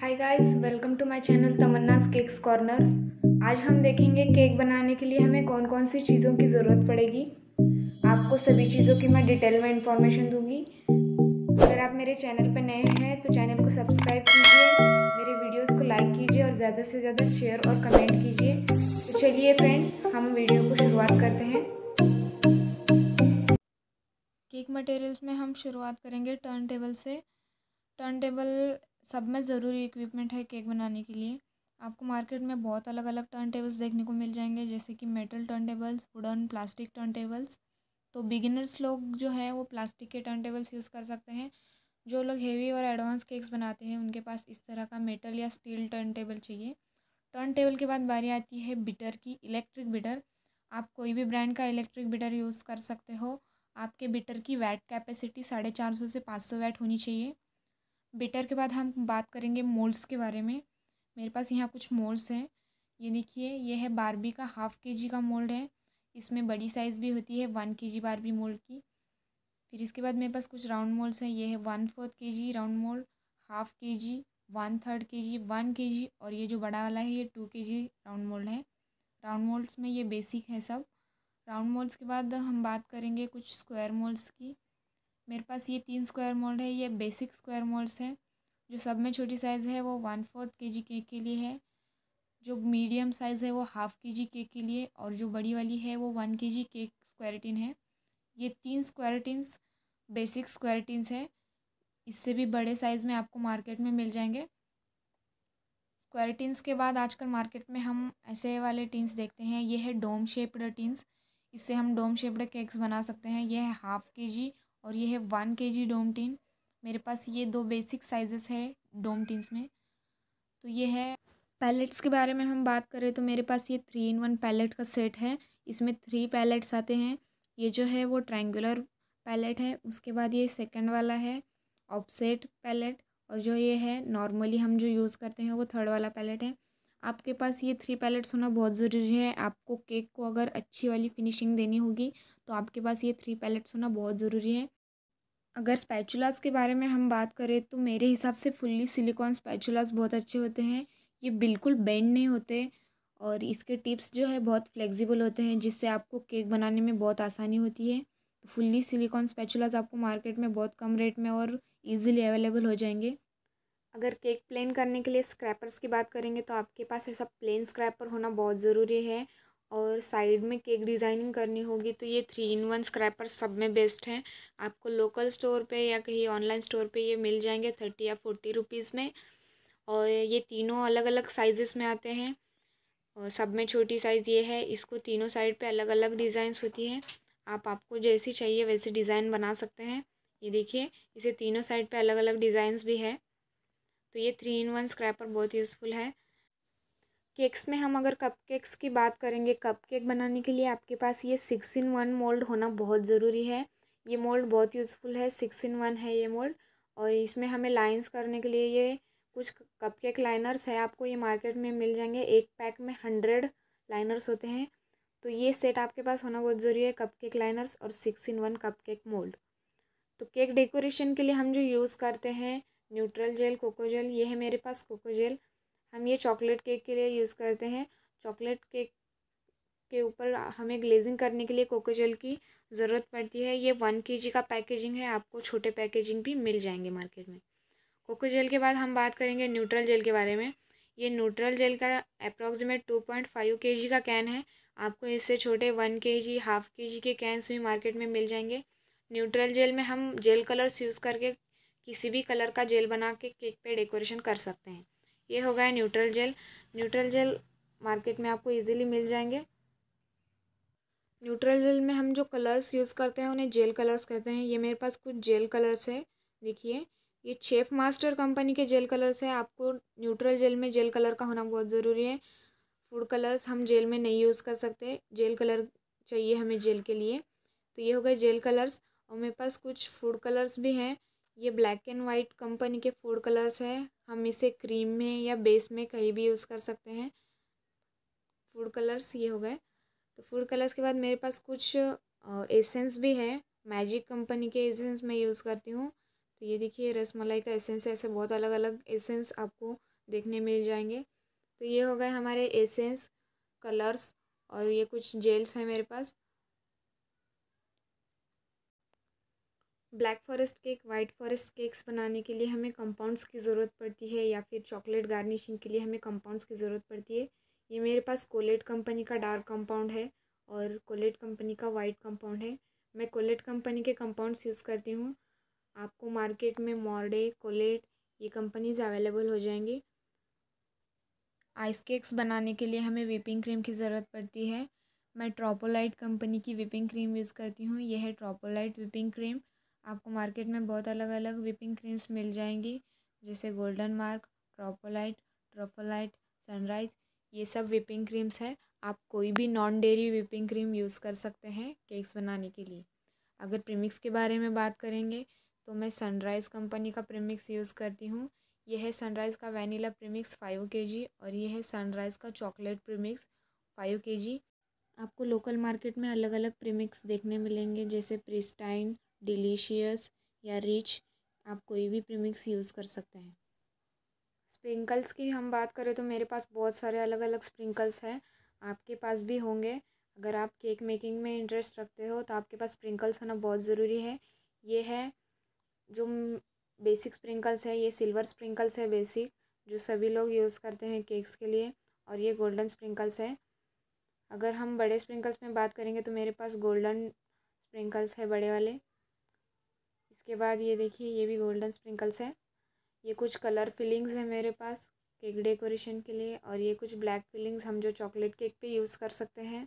hi guys welcome to my channel Tamanna's cakes corner आज हम देखेंगे केक बनाने के लिए हमें कौन कौन सी चीज़ों की ज़रूरत पड़ेगी आपको सभी चीज़ों की मैं डिटेल में इंफॉर्मेशन दूंगी अगर आप मेरे चैनल पर नए हैं तो चैनल को सब्सक्राइब कीजिए मेरे वीडियोस को लाइक कीजिए और ज़्यादा से ज़्यादा शेयर और कमेंट कीजिए तो चलिए फ्रेंड्स हम वीडियो को शुरुआत करते हैं केक मटेरियल्स में हम शुरुआत करेंगे टर्न टेबल से टर्न टेबल सब में ज़रूरी इक्विपमेंट है केक बनाने के लिए आपको मार्केट में बहुत अलग अलग टर्न टेबल्स देखने को मिल जाएंगे जैसे कि metal turn tables wooden plastic turn tables तो बिगिनर्स लोग जो हैं वो प्लास्टिक के टर्न टेबल्स यूज़ कर सकते हैं जो लोग हेवी और एडवांस केक्स बनाते हैं उनके पास इस तरह का मेटल या स्टील टर्न टेबल चाहिए टर्न टेबल के बाद बारी आती है बिटर की इलेक्ट्रिक बिटर आप कोई भी ब्रांड का इलेक्ट्रिक बिटर यूज़ कर सकते हो आपके बिटर की वैट कैपेसिटी साढ़े चार सौ से पाँच सौ वैट होनी चाहिए बेटर के बाद हम बात करेंगे मोल्ड्स के बारे में मेरे पास यहाँ कुछ मोल्ड्स हैं ये देखिए ये है बारबी का हाफ़ के जी का मोल्ड है इसमें बड़ी साइज़ भी होती है वन के जी बारबी मोल्ड की फिर इसके बाद मेरे पास कुछ राउंड मोल्ड्स हैं ये है वन फोर्थ के जी राउंड मोल्ड हाफ़ के जी वन थर्ड के जी वन के जी और ये जो बड़ा वाला है ये two K G round mould है राउंड मोल्ड्स में ये बेसिक है सब राउंड मोल्ड्स के बाद हम बात करेंगे कुछ स्क्वायर मोल्ड्स की मेरे पास ये तीन स्क्वायर मोल्ड है ये बेसिक स्क्वायर मोल्ड्स हैं जो सब में छोटी साइज़ है वो वन फोर्थ के जी केक के लिए है जो मीडियम साइज़ है वो हाफ़ के जी केक के लिए और जो बड़ी वाली है वो वन के जी केक स्क्वायरटीन है ये तीन स्क्वायरटीन्स बेसिक स्क्वायरटीन्स है इससे भी बड़े साइज़ में आपको मार्केट में मिल जाएंगे स्क्वायरटीन्स के बाद आजकल मार्केट में हम ऐसे वाले टीन्स देखते हैं ये है डोम शेप्ड टीन्स इससे हम डोम शेप्ड केक्स बना सकते हैं ये है हाफ़ के जी और ये है वन के जी डोमटीन मेरे पास ये दो बेसिक साइजेस है डोमटीन्स में तो ये है पैलेट्स के बारे में हम बात करें तो मेरे पास ये थ्री इन वन पैलेट का सेट है इसमें थ्री पैलेट्स आते हैं ये जो है वो ट्रायंगुलर पैलेट है उसके बाद ये सेकंड वाला है ऑफसेट पैलेट और जो ये है नॉर्मली हम जो यूज़ करते हैं वो थर्ड वाला पैलेट है आपके पास ये थ्री पैलेट्स होना बहुत ज़रूरी है आपको केक को अगर अच्छी वाली फिनिशिंग देनी होगी तो आपके पास ये थ्री पैलेट्स होना बहुत ज़रूरी है अगर स्पैचुलास के बारे में हम बात करें तो मेरे हिसाब से फुल्ली सिलिकॉन स्पैचुलास बहुत अच्छे होते हैं ये बिल्कुल बेंड नहीं होते और इसके टिप्स जो है बहुत फ्लेक्सिबल होते हैं जिससे आपको केक बनाने में बहुत आसानी होती है तो फुल्ली सिलिकॉन स्पैचुलास आपको मार्केट में बहुत कम रेट में और ईजिली अवेलेबल हो जाएंगे अगर केक प्लेन करने के लिए स्क्रैपर्स की बात करेंगे तो आपके पास ऐसा प्लेन स्क्रैपर होना बहुत ज़रूरी है और साइड में केक डिज़ाइनिंग करनी होगी तो ये थ्री इन वन स्क्रैपर सब में बेस्ट हैं आपको लोकल स्टोर पे या कहीं ऑनलाइन स्टोर पे ये मिल जाएंगे थर्टी या फोर्टी रुपीज़ में और ये तीनों अलग अलग साइज़ेस में आते हैं और सब में छोटी साइज़ ये है इसको तीनों साइड पे अलग अलग डिज़ाइंस होती हैं आप आपको जैसी चाहिए वैसी डिज़ाइन बना सकते हैं ये देखिए इसे तीनों साइड पर अलग अलग डिज़ाइंस भी है तो ये थ्री इन वन स्क्रैपर बहुत यूज़फुल है केक्स में हम अगर कपकेक्स की बात करेंगे कपकेक बनाने के लिए आपके पास ये सिक्स इन वन मोल्ड होना बहुत ज़रूरी है ये मोल्ड बहुत यूज़फुल है सिक्स इन वन है ये मोल्ड और इसमें हमें लाइंस करने के लिए ये कुछ कपकेक लाइनर्स है आपको ये मार्केट में मिल जाएंगे एक पैक में हंड्रेड लाइनर्स होते हैं तो ये सेट आपके पास होना बहुत ज़रूरी है कपकेक लाइनर्स और six in one cupcake mould तो केक डेकोरेशन के लिए हम जो यूज़ करते हैं न्यूट्रल जेल कोको जेल ये है मेरे पास कोको जेल हम ये चॉकलेट केक के लिए यूज़ करते हैं चॉकलेट केक के ऊपर हमें ग्लेजिंग करने के लिए कोको जेल की ज़रूरत पड़ती है ये वन के जी का पैकेजिंग है आपको छोटे पैकेजिंग भी मिल जाएंगे मार्केट में कोको जेल के बाद हम बात करेंगे न्यूट्रल जेल के बारे में ये न्यूट्रल जेल का approximate two point five K G का कैन है आपको इससे छोटे वन के जी हाफ के जी के कैंस भी मार्केट में मिल जाएंगे न्यूट्रल जेल में हम जेल कलर्स यूज़ करके किसी भी कलर का जेल बना के केक पे डेकोरेशन कर सकते हैं ये हो गया neutral gel neutral gel market में आपको इजीली मिल जाएंगे न्यूट्रल जेल में हम जो कलर्स यूज़ करते हैं उन्हें जेल कलर्स कहते हैं ये मेरे पास कुछ जेल कलर्स है देखिए ये शेफ मास्टर कंपनी के जेल कलर्स है आपको न्यूट्रल जेल में जेल कलर का होना बहुत ज़रूरी है फूड कलर्स हम जेल में नहीं यूज़ कर सकते जेल कलर चाहिए हमें जेल के लिए तो ये हो गए जेल कलर्स और मेरे पास कुछ फूड कलर्स भी हैं ये ब्लैक एंड वाइट कंपनी के फूड कलर्स है हम इसे क्रीम में या बेस में कहीं भी यूज़ कर सकते हैं फूड कलर्स ये हो गए तो फूड कलर्स के बाद मेरे पास कुछ एसेंस भी है मैजिक कंपनी के एसेंस मैं यूज़ करती हूँ तो ये देखिए रसमलाई का एसेंस है ऐसे बहुत अलग अलग एसेंस आपको देखने मिल जाएंगे तो ये हो गए हमारे एसेंस कलर्स और ये कुछ जेल्स हैं मेरे पास black forest cake white forest cakes बनाने के लिए हमें कंपाउंड्स की ज़रूरत पड़ती है या फिर चॉकलेट गार्निशिंग के लिए हमें कंपाउंड्स की ज़रूरत पड़ती है ये मेरे पास कोलेट कंपनी का डार्क कंपाउंड है और कोलेट कंपनी का वाइट कंपाउंड है मैं कोलेट कंपनी के कंपाउंड्स यूज़ करती हूँ आपको मार्केट में मॉर्डे कोलेट ये कंपनीज अवेलेबल हो जाएंगी आइस केक्स बनाने के लिए हमें विपिंग क्रीम की ज़रूरत पड़ती है मैं ट्रोपोलाइट कंपनी की विपिंग क्रीम यूज़ करती हूँ यह है ट्रोपोलाइट विपिंग क्रीम आपको मार्केट में बहुत अलग अलग विपिंग क्रीम्स मिल जाएंगी जैसे golden mark Tropolite Tropolite sunrise ये सब विपिंग क्रीम्स है आप कोई भी non dairy whipping cream use कर सकते हैं केक्स बनाने के लिए अगर प्रीमिक्स के बारे में बात करेंगे तो मैं सनराइज़ कंपनी का प्रीमिक्स यूज़ करती हूँ यह है सनराइज़ का वैनिला प्रीमिक्स फाइव के जी और यह है सनराइज़ का चॉकलेट प्रीमिक्स फाइव के जी आपको लोकल मार्केट में अलग अलग प्रीमिक्स देखने मिलेंगे जैसे प्रिस्टाइन डिलीशियस या रिच आप कोई भी प्रीमिक्स यूज़ कर सकते हैं स्प्रिंकल्स की हम बात करें तो मेरे पास बहुत सारे अलग अलग स्प्रिंकल्स हैं आपके पास भी होंगे अगर आप केक मेकिंग में इंटरेस्ट रखते हो तो आपके पास स्प्रिंकल्स होना बहुत ज़रूरी है ये है जो बेसिक स्प्रिंकल्स है ये सिल्वर स्प्रिंकल्स है बेसिक जो सभी लोग यूज़ करते हैं केक्स के लिए और ये गोल्डन स्प्रिंकल्स है अगर हम बड़े स्प्रिंकल्स में बात करेंगे तो मेरे पास गोल्डन स्प्रिंकल्स है बड़े वाले उसके बाद ये देखिए ये भी गोल्डन स्प्रिंकल्स है ये कुछ कलर फिलिंग्स हैं मेरे पास केक डेकोरेशन के लिए और ये कुछ ब्लैक फिलिंग्स हम जो चॉकलेट केक पे यूज़ कर सकते हैं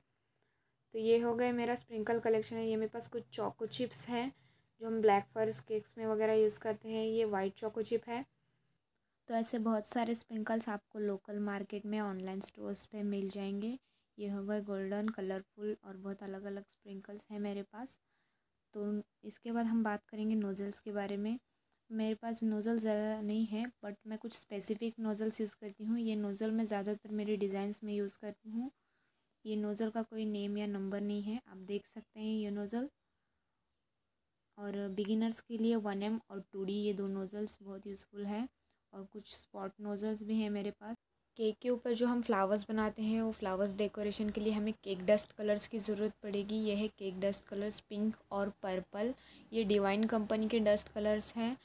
तो ये हो गए मेरा स्प्रिंकल कलेक्शन है ये मेरे पास कुछ चॉको चिप्स हैं जो हम ब्लैक फॉरेस्ट केक्स में वगैरह यूज़ करते हैं ये वाइट चॉको चिप है तो ऐसे बहुत सारे स्प्रिंकल्स आपको लोकल मार्केट में ऑनलाइन स्टोर्स पर मिल जाएंगे ये हो गए गोल्डन कलरफुल और बहुत अलग अलग स्प्रिंकल्स हैं मेरे पास तो इसके बाद हम बात करेंगे नोज़ल्स के बारे में मेरे पास नोज़ल ज़्यादा नहीं है बट मैं कुछ स्पेसिफ़िक नोज़ल्स यूज़ करती हूँ ये नोज़ल मैं ज़्यादातर मेरे डिज़ाइंस में यूज़ करती हूँ ये नोज़ल का कोई नेम या नंबर नहीं है आप देख सकते हैं ये नोज़ल और बिगिनर्स के लिए वन एम और टू डी ये दो नोज़ल्स बहुत यूज़फुल है और कुछ स्पॉट नोज़ल्स भी हैं मेरे पास केक के ऊपर जो हम फ्लावर्स बनाते हैं वो फ्लावर्स डेकोरेशन के लिए हमें केक डस्ट कलर्स की ज़रूरत पड़ेगी यह है केक डस्ट कलर्स पिंक और पर्पल ये डिवाइन कंपनी के डस्ट कलर्स हैं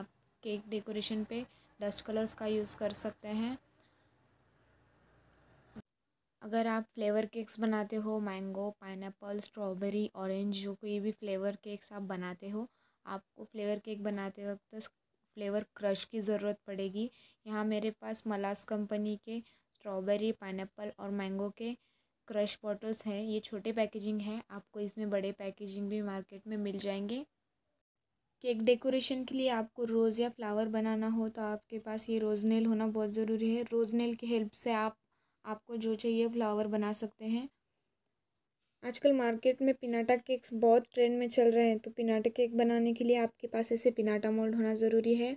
आप केक डेकोरेशन पे डस्ट कलर्स का यूज़ कर सकते हैं अगर आप फ्लेवर केक्स बनाते हो मैंगो पाइनएप्पल स्ट्रॉबेरी ऑरेंज जो कोई भी फ्लेवर केक्स आप बनाते हो आपको फ्लेवर केक बनाते वक्त फ्लेवर क्रश की ज़रूरत पड़ेगी यहाँ मेरे पास मलास कंपनी के स्ट्रॉबेरी पाइनएप्पल और मैंगो के क्रश बॉटल्स हैं ये छोटे पैकेजिंग हैं आपको इसमें बड़े पैकेजिंग भी मार्केट में मिल जाएंगे केक डेकोरेशन के लिए आपको रोज़ या फ्लावर बनाना हो तो आपके पास ये रोज़ नेल होना बहुत ज़रूरी है रोज़ नेल की हेल्प से आप आपको जो चाहिए फ्लावर बना सकते हैं आजकल मार्केट में पिनाटा केक्स बहुत ट्रेंड में चल रहे हैं तो पिनाटा केक बनाने के लिए आपके पास ऐसे पिनाटा मोल्ड होना ज़रूरी है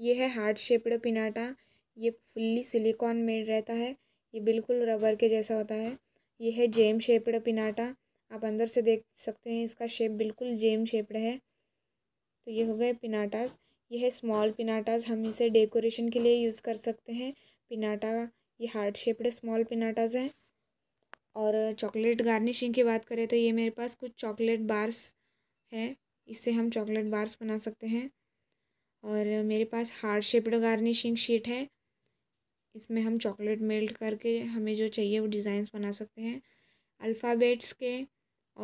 ये है हार्ड शेप्ड पिनाटा ये फुल्ली सिलिकॉन मेड रहता है ये बिल्कुल रबर के जैसा होता है ये है जेम शेप्ड पिनाटा आप अंदर से देख सकते हैं इसका शेप बिल्कुल जेम शेप्ड है तो ये हो गए पिनाटाज ये है स्मॉल पिनाटाज हम इसे डेकोरेशन के लिए यूज़ कर सकते हैं पिनाटा ये हार्ड शेप्ड स्मॉल पिनाटाज हैं और चॉकलेट गार्निशिंग की बात करें तो ये मेरे पास कुछ चॉकलेट बार्स है इससे हम चॉकलेट बार्स बना सकते हैं और मेरे पास हार्ड शेप्ड गार्निशिंग शीट है इसमें हम चॉकलेट मेल्ट करके हमें जो चाहिए वो डिज़ाइंस बना सकते हैं अल्फ़ाबेट्स के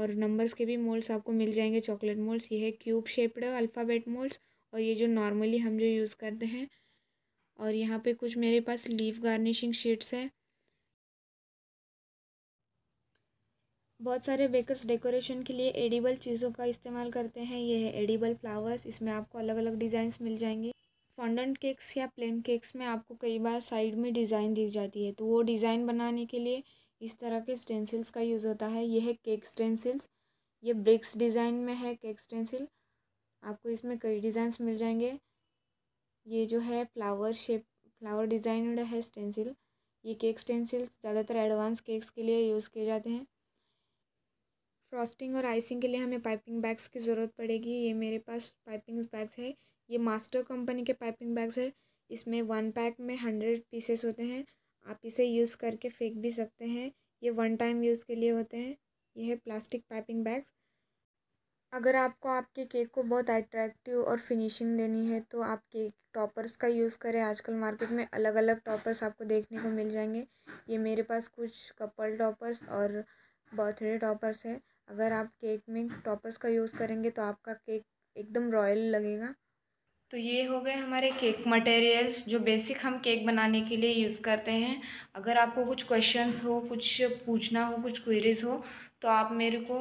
और नंबर्स के भी मोल्ड्स आपको मिल जाएंगे चॉकलेट मोल्ड्स ये है क्यूब शेप्ड अल्फ़ाबेट मोल्ड्स और ये जो नॉर्मली हम जो यूज़ करते हैं और यहाँ पे कुछ मेरे पास लीफ गार्निशिंग शीट्स हैं बहुत सारे बेकर्स डेकोरेशन के लिए एडिबल चीज़ों का इस्तेमाल करते हैं ये है एडिबल फ्लावर्स इसमें आपको अलग अलग डिज़ाइंस मिल जाएंगी फॉन्डेंट केक्स या प्लेन केक्स में आपको कई बार साइड में डिज़ाइन दी जाती है तो वो डिज़ाइन बनाने के लिए इस तरह के स्टेंसिल्स का यूज़ होता है यह है केक स्टेंसिल्स ये ब्रिक्स डिज़ाइन में है केक स्टेंसिल आपको इसमें कई डिज़ाइंस मिल जाएंगे ये जो है फ्लावर शेप फ्लावर डिज़ाइनड है स्टेंसिल ये केक स्टेंसिल्स ज़्यादातर एडवांस केक्स के लिए यूज़ किए जाते हैं फ्रॉस्टिंग और आइसिंग के लिए हमें पाइपिंग बैग्स की ज़रूरत पड़ेगी ये मेरे पास पाइपिंग बैग्स है ये मास्टर कंपनी के पाइपिंग बैग्स है इसमें वन पैक में हंड्रेड पीसेस होते हैं आप इसे यूज़ करके फेंक भी सकते हैं ये वन टाइम यूज़ के लिए होते हैं यह है प्लास्टिक पाइपिंग बैग्स अगर आपको आपके केक को बहुत अट्रैक्टिव और फिनिशिंग देनी है तो आप केक टॉपर्स का यूज़ करें आजकल मार्केट में अलग अलग टॉपर्स आपको देखने को मिल जाएंगे ये मेरे पास कुछ कपल टॉपर्स और बर्थडे टॉपर्स है अगर आप केक में टॉपर्स का यूज़ करेंगे तो आपका केक एकदम रॉयल लगेगा तो ये हो गए हमारे केक मटेरियल्स जो बेसिक हम केक बनाने के लिए यूज़ करते हैं अगर आपको कुछ क्वेश्चंस हो कुछ पूछना हो कुछ क्वेरीज हो तो आप मेरे को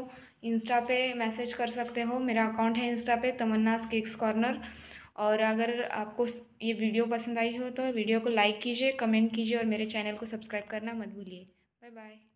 इंस्टा पे मैसेज कर सकते हो मेरा अकाउंट है इंस्टा पे तमन्नास केक्स कॉर्नर और अगर आपको ये वीडियो पसंद आई हो तो वीडियो को लाइक कीजिए कमेंट कीजिए और मेरे चैनल को सब्सक्राइब करना मत भूलिए बाय बाय